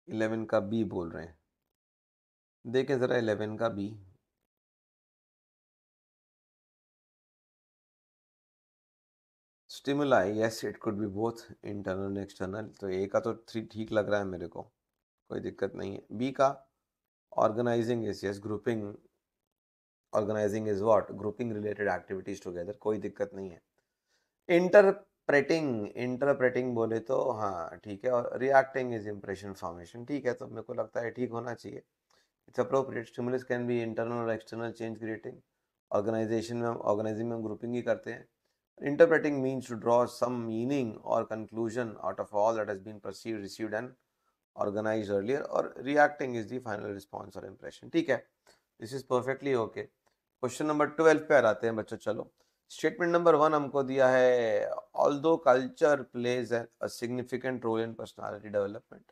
eleven का बी बोल रहे हैं देखें ज़रा इलेवन का B stimuli yes it could be both internal external तो ए का तो थ्री ठीक लग रहा है मेरे को कोई दिक्कत नहीं है बी का organizing is yes grouping organizing is what grouping related activities together कोई दिक्कत नहीं है इंटर इंटरप्रेटिंग इंटरप्रेटिंग बोले तो हाँ ठीक है और रिएक्टिंग इज इम्प्रेशन फॉर्मेशन ठीक है तो मेरे को लगता है ठीक होना चाहिए it's appropriate stimulus can be internal और एक्सटर्नल चेंज क्रिएटिंग ऑर्गेनाइजेशन में ऑर्गेनाइजिंग में ग्रुपिंग ही करते हैं interpreting means to draw some meaning और conclusion out of all that has been perceive received and organize earlier और reacting is the final response और impression ठीक है this is perfectly okay question number twelve पे आ जाते हैं बच्चों चलो स्टेटमेंट नंबर वन हमको दिया है although culture plays a significant role in personality development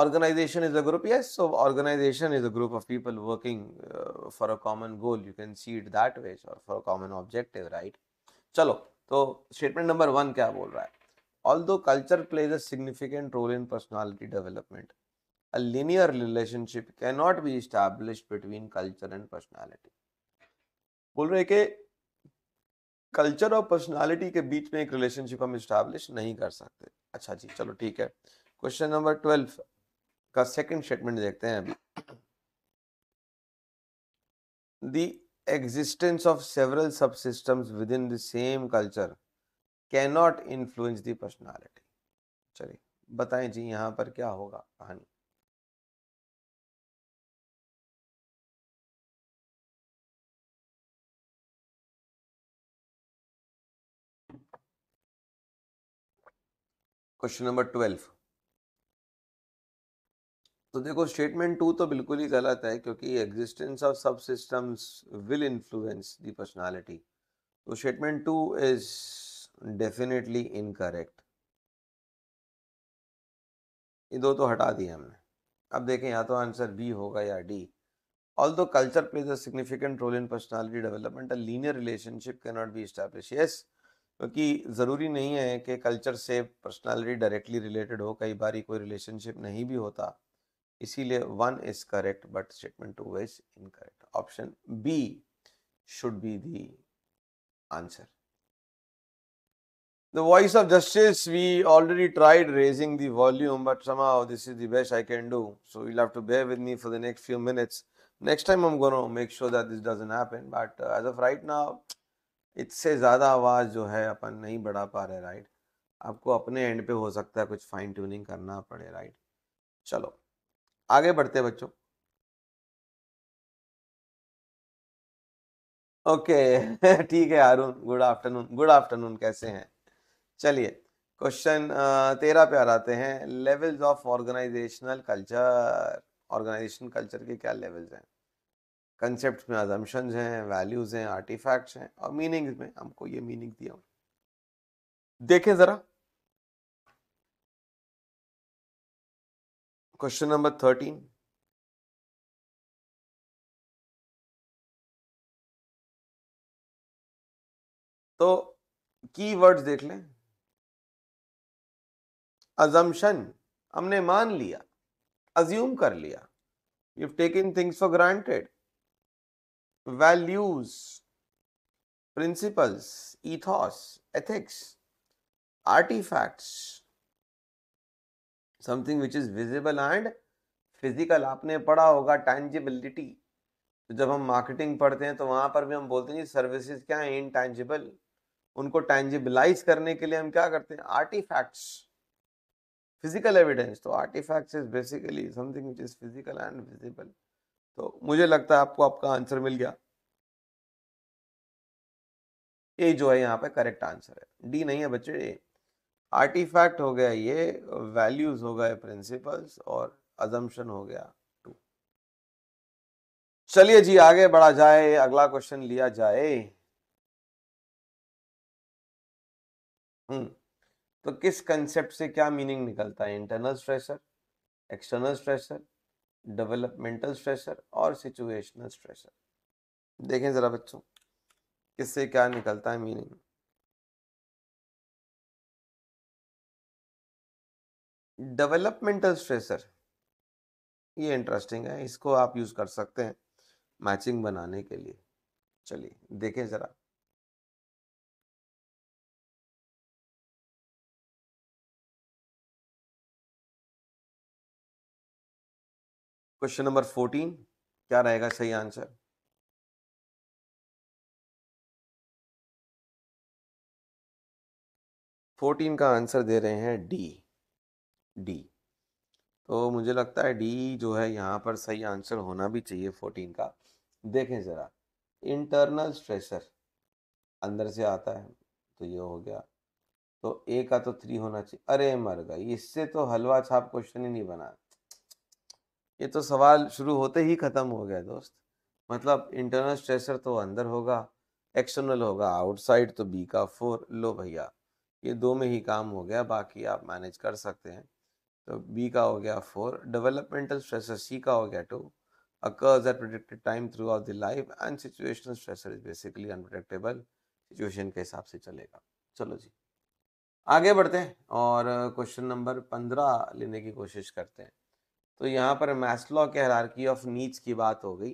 organization is a group yes so organization is a group of people working for a common goal you can see it that ways और for for a common objective चलो तो statement number one क्या बोल रहा है although culture plays a significant role in personality development a linear relationship can not be establish between culture and personality बोल रहे कि कल्चर और पर्सनालिटी के बीच में एक रिलेशनशिप हम इस्टेब्लिश नहीं कर सकते अच्छा जी चलो ठीक है क्वेश्चन नंबर ट्वेल्व का सेकंड स्टेटमेंट देखते हैं अभी the existence of several sub systems within the same culture can not influence the personality चलिए बताएं जी यहाँ पर क्या होगा कहानी क्वेश्चन नंबर ट्वेल्व तो देखो स्टेटमेंट टू तो बिल्कुल ही गलत है क्योंकि existence of sub systems will influence the personality तो statement two is definitely incorrect ये दो तो हटा दिए हमने अब देखें या तो आंसर बी होगा या D although culture plays a significant role in personality development a linear relationship can not be establish yes क्योंकि ज़रूरी नहीं है कि कल्चर से पर्सनालिटी डायरेक्टली रिलेटेड हो कई बार कोई रिलेशनशिप नहीं भी होता इसीलिए one is correct but statement two is incorrect option B should be the answer. The voice of justice, we already tried raising the volume, but somehow this is the best I can do. So you'll have to bear with me for the next few minutes. Next time I'm going to make sure that this doesn't happen. But uh, as of right now, इससे ज़्यादा आवाज़ जो है अपन नहीं बढ़ा पा रहे right आपको अपने एंड पे हो सकता है कुछ फाइन ट्यूनिंग करना पड़े राइट चलो आगे बढ़ते बच्चों ओके *laughs* ठीक है Arun good afternoon good afternoon कैसे हैं चलिए क्वेश्चन तेरह पे आते हैं levels of organizational culture organization culture के क्या लेवल्स हैं कंसेप्ट में अजम्पन्स हैं वैल्यूज़ हैं आर्टिफैक्ट्स हैं और मीनिंग्स में हमको ये मीनिंग दिया हुआ देखें ज़रा क्वेश्चन नंबर थर्टीन तो की वर्ड्स देख लें अजम्पन हमने मान लिया अज्यूम कर लिया you taking things for granted values principles ethos ethics artifacts something which is visible and physical आपने पढ़ा होगा टैंजिबिलिटी तो जब हम मार्केटिंग पढ़ते हैं तो वहां पर भी हम बोलते हैं जी सर्विसेज क्या है टैंजिबल उनको टैंजिबलाइज करने के लिए हम क्या करते हैं आर्टिफैक्ट्स फिजिकल एविडेंस तो artifacts is basically something which is physical and visible तो मुझे लगता है आपको आपका आंसर मिल गया ए जो है यहाँ पे करेक्ट आंसर है डी नहीं है बच्चे ए आर्टिफैक्ट हो गया ये वैल्यूज हो गए प्रिंसिपल्स और अजम्पन हो गया टू चलिए जी आगे बढ़ा जाए अगला क्वेश्चन लिया जाए हम्म तो किस कंसेप्ट से क्या मीनिंग निकलता है internal stressor external stressor developmental stressor और सिचुएशनल स्ट्रेसर देखें ज़रा बच्चों किससे क्या निकलता है मीनिंग डेवलपमेंटल स्ट्रेसर ये इंटरेस्टिंग है इसको आप यूज़ कर सकते हैं मैचिंग बनाने के लिए चलिए देखें ज़रा क्वेश्चन नंबर फोर्टीन क्या रहेगा सही आंसर फोर्टीन का आंसर दे रहे हैं डी डी तो मुझे लगता है डी जो है यहाँ पर सही आंसर होना भी चाहिए फोर्टीन का देखें ज़रा इंटरनल स्ट्रेसर अंदर से आता है तो ये हो गया तो ए का तो थ्री होना चाहिए अरे मर गई इससे तो हलवा छाप क्वेश्चन ही नहीं बना ये तो सवाल शुरू होते ही ख़त्म हो गया दोस्त मतलब इंटरनल स्ट्रेसर तो अंदर होगा एक्सटर्नल होगा आउटसाइड तो बी का फोर लो भैया ये दो में ही काम हो गया बाकी आप मैनेज कर सकते हैं तो बी का हो गया फोर डेवलपमेंटल स्ट्रेसर सी का हो गया to at predicted time throughout the life and situational stressor is basically unpredictable situation के हिसाब से चलेगा चलो जी आगे बढ़ते हैं और क्वेश्चन नंबर पंद्रह लेने की कोशिश करते हैं तो यहाँ पर मैस्लॉ के हरारकी ऑफ नीड्स की बात हो गई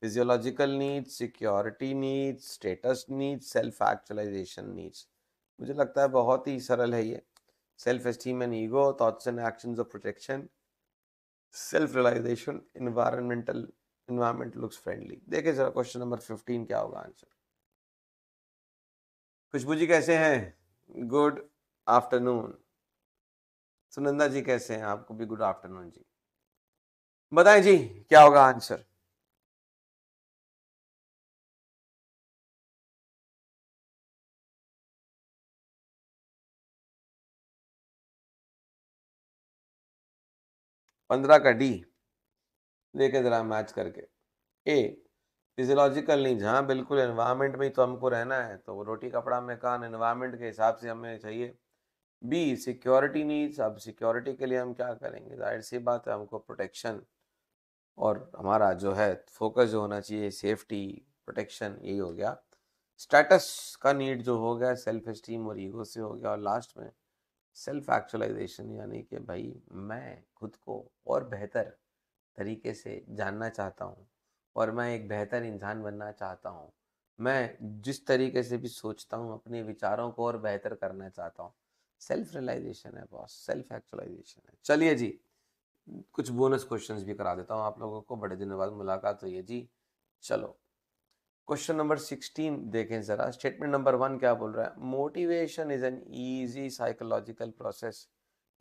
physiological needs security needs status needs self actualization needs मुझे लगता है बहुत ही सरल है ये self esteem and ego thoughts and actions of protection self realization environmental environment looks friendly देखिए जरा क्वेश्चन नंबर फिफ्टीन क्या होगा आंसर खुशबू जी कैसे हैं गुड आफ्टरनून सुनंदा जी कैसे हैं आपको भी गुड आफ्टरनून जी बताएं जी क्या होगा आंसर पंद्रह का डी देखे जरा मैच करके ए फिजियोलॉजिकल नहीं जहाँ बिल्कुल इन्वायरमेंट में ही तो हमको रहना है तो रोटी कपड़ा मकान एनवायरमेंट के हिसाब से हमें चाहिए बी सिक्योरिटी नीड्स अब सिक्योरिटी के लिए हम क्या करेंगे जाहिर सी बात है हमको प्रोटेक्शन और हमारा जो है फोकस जो होना चाहिए सेफ्टी प्रोटेक्शन यही हो गया स्टेटस का नीड जो हो गया सेल्फ स्टीम और ईगो से हो गया और लास्ट में सेल्फ एक्चुअलाइजेशन यानी कि भाई मैं खुद को और बेहतर तरीके से जानना चाहता हूँ और मैं एक बेहतर इंसान बनना चाहता हूँ मैं जिस तरीके से भी सोचता हूँ अपने विचारों को और बेहतर करना चाहता हूँ सेल्फ रियलाइजेशन है बॉस सेल्फ एक्चुअलाइजेशन है चलिए जी कुछ बोनस क्वेश्चंस भी करा देता हूँ आप लोगों को बड़े दिनों बाद मुलाकात हुई है जी चलो क्वेश्चन नंबर सिक्सटीन देखें ज़रा स्टेटमेंट नंबर वन क्या बोल रहा है motivation is an easy psychological process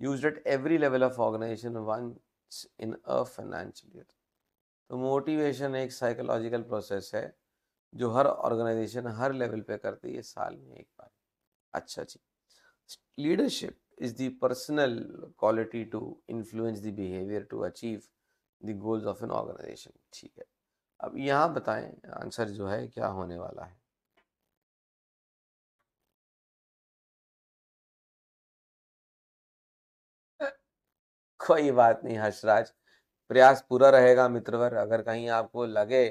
use at every level of organization one in a financial year तो मोटिवेशन एक साइकोलॉजिकल प्रोसेस है जो हर ऑर्गेनाइजेशन हर लेवल पे करती है साल में एक बार अच्छा जी leadership is the personal quality to influence the behavior to achieve the goals of an organization. ठीक है अब यहाँ बताएं आंसर जो है क्या होने वाला है कोई बात नहीं हर्षराज प्रयास पूरा रहेगा मित्रवर अगर कहीं आपको लगे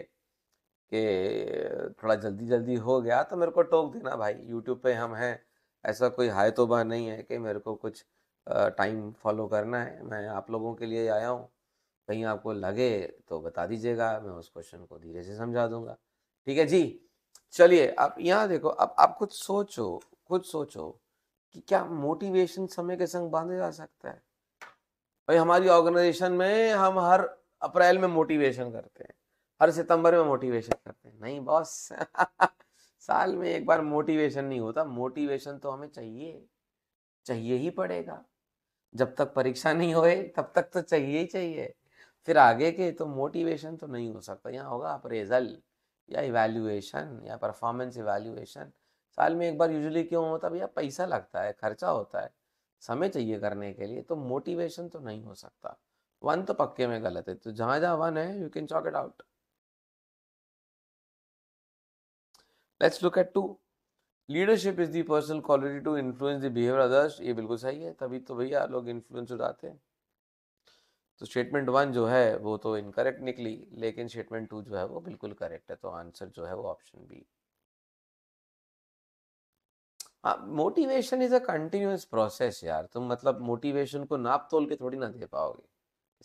कि थोड़ा जल्दी जल्दी हो गया तो मेरे को टोक देना भाई यूट्यूब पे हम हैं ऐसा कोई हाय तोबा नहीं है कि मेरे को कुछ टाइम फॉलो करना है मैं आप लोगों के लिए आया हूँ कहीं आपको लगे तो बता दीजिएगा मैं उस क्वेश्चन को धीरे से समझा दूंगा ठीक है जी चलिए आप यहाँ देखो अब आप कुछ सोचो खुद सोचो कि क्या मोटिवेशन समय के संग बांधा जा सकता है भाई हमारी ऑर्गेनाइजेशन में हम हर अप्रैल में मोटिवेशन करते हैं हर सितंबर में मोटिवेशन करते हैं नहीं बॉस *laughs* साल में एक बार मोटिवेशन नहीं होता मोटिवेशन तो हमें चाहिए चाहिए ही पड़ेगा जब तक परीक्षा नहीं होए तब तक तो चाहिए ही चाहिए फिर आगे के तो मोटिवेशन तो नहीं हो सकता यहाँ होगा अप्रेजल या इवेल्युएशन या परफॉर्मेंस इवेल्युएशन साल में एक बार यूजुअली क्यों होता भैया पैसा लगता है खर्चा होता है समय चाहिए करने के लिए तो मोटिवेशन तो नहीं हो सकता वन तो पक्के में गलत है तो जहाँ जहाँ वन है you can chalk it out let's look at two leadership is the personal quality to influence the behavior others ये बिल्कुल सही है तभी तो भैया लोग इन्फ्लुएंस हो जाते हैं तो स्टेटमेंट वन जो है वो तो इनकरेक्ट निकली लेकिन स्टेटमेंट टू जो है वो बिल्कुल करेक्ट है तो आंसर जो है वो option B motivation is a continuous process यार तुम मतलब मोटिवेशन को नाप तोल के थोड़ी ना दे पाओगे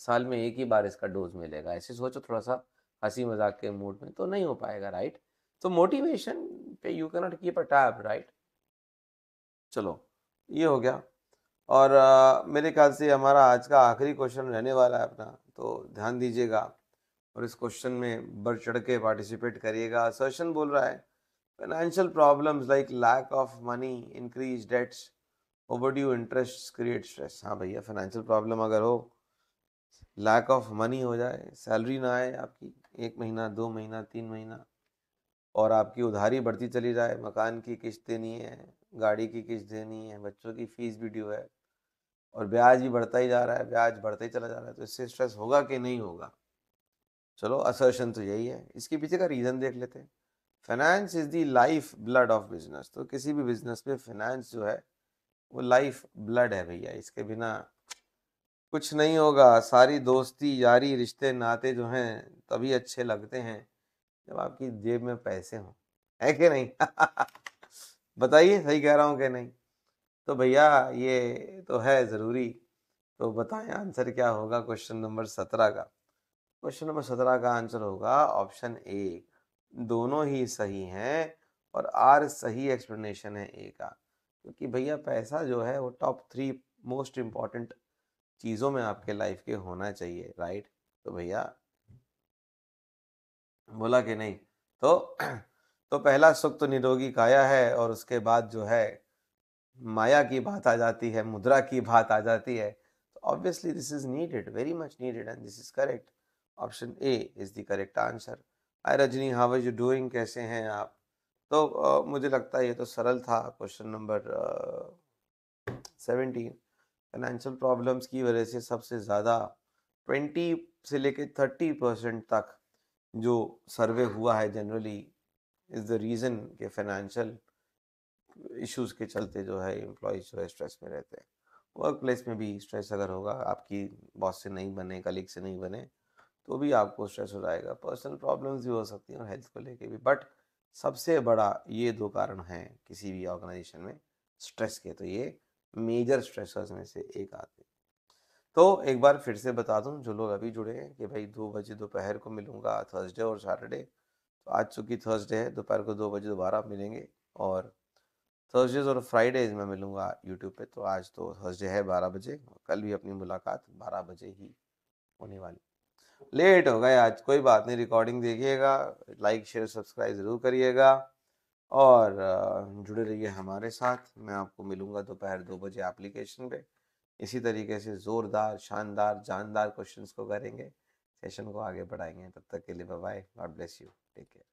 साल में एक ही बार इसका डोज मिलेगा ऐसे सोचो थोड़ा सा हंसी मजाक के मूड में तो नहीं हो पाएगा राइट right? तो मोटिवेशन पे you not keep a tab right चलो ये हो गया और आ, मेरे ख्याल से हमारा आज का आखिरी क्वेश्चन रहने वाला है अपना तो ध्यान दीजिएगा और इस क्वेश्चन में बढ़ चढ़ के पार्टिसिपेट करिएगा सर्शन बोल रहा है financial problems like lack of money increase debts overdue interest create stress हाँ भैया फाइनेंशियल प्रॉब्लम अगर हो लैक ऑफ मनी हो जाए सैलरी ना आए आपकी एक महीना दो महीना तीन महीना और आपकी उधारी बढ़ती चली जाए मकान की किस्त देनी है गाड़ी की किस्त देनी है बच्चों की फ़ीस भी ड्यू है और ब्याज भी बढ़ता ही जा रहा है ब्याज बढ़ता ही चला जा रहा है तो इससे स्ट्रेस होगा कि नहीं होगा चलो असर्शन तो यही है इसके पीछे का रीज़न देख लेते हैं finance is the life blood of business तो किसी भी बिजनेस पे फाइनेंस जो है वो लाइफ ब्लड है भैया इसके बिना कुछ नहीं होगा सारी दोस्ती यारी रिश्ते नाते जो हैं तभी अच्छे लगते हैं जब आपकी जेब में पैसे हों है कि नहीं *laughs* बताइए सही कह रहा हूँ कि नहीं तो भैया ये तो है ज़रूरी तो बताएं आंसर क्या होगा क्वेश्चन नंबर सत्रह का क्वेश्चन नंबर सत्रह का आंसर होगा ऑप्शन ए दोनों ही सही हैं और आर सही एक्सप्लेनेशन है ए का क्योंकि भैया पैसा जो है वो टॉप थ्री मोस्ट इम्पॉर्टेंट चीज़ों में आपके लाइफ के होना चाहिए राइट तो भैया बोला कि नहीं तो तो पहला सुख तो निरोगी काया है और उसके बाद जो है माया की बात आ जाती है मुद्रा की बात आ जाती है तो obviously this is needed very much needed and this is correct option A is the correct answer hi Rajni how is you doing कैसे हैं आप तो uh, मुझे लगता है ये तो सरल था question number seventeen financial problems की वजह से सबसे ज़्यादा ट्वेंटी से लेकर थर्टी परसेंट तक जो सर्वे हुआ है जनरली इज़ द रीज़न के फाइनेंशियल इश्यूज़ के चलते जो है एम्प्लॉज जो है स्ट्रेस में रहते हैं वर्क प्लेस में भी स्ट्रेस अगर होगा आपकी बॉस से नहीं बने कलीग से नहीं बने तो भी आपको स्ट्रेस हो जाएगा पर्सनल प्रॉब्लम्स भी हो सकती हैं और हेल्थ को लेके भी बट सबसे बड़ा ये दो कारण हैं किसी भी ऑर्गेनाइजेशन में स्ट्रेस के तो ये मेजर स्ट्रेसर्स में से एक आते हैं तो एक बार फिर से बता दूँ जो लोग अभी जुड़े हैं कि भाई दो बजे दोपहर को मिलूँगा थर्सडे और सैटरडे तो आज चूँकि थर्सडे है दोपहर को दो बजे दोबारा मिलेंगे और थर्सडेज और फ्राइडेज में मिलूँगा यूट्यूब पे तो आज तो थर्सडे है बारह बजे कल भी अपनी मुलाकात बारह बजे ही होने वाली लेट हो गए आज कोई बात नहीं रिकॉर्डिंग देखिएगा लाइक शेयर सब्सक्राइब ज़रूर करिएगा और जुड़े रहिए हमारे साथ मैं आपको मिलूँगा दोपहर दो बजे एप्लीकेशन पर इसी तरीके से ज़ोरदार शानदार जानदार क्वेश्चंस को करेंगे सेशन को आगे बढ़ाएंगे तब तक के लिए bye God bless you take care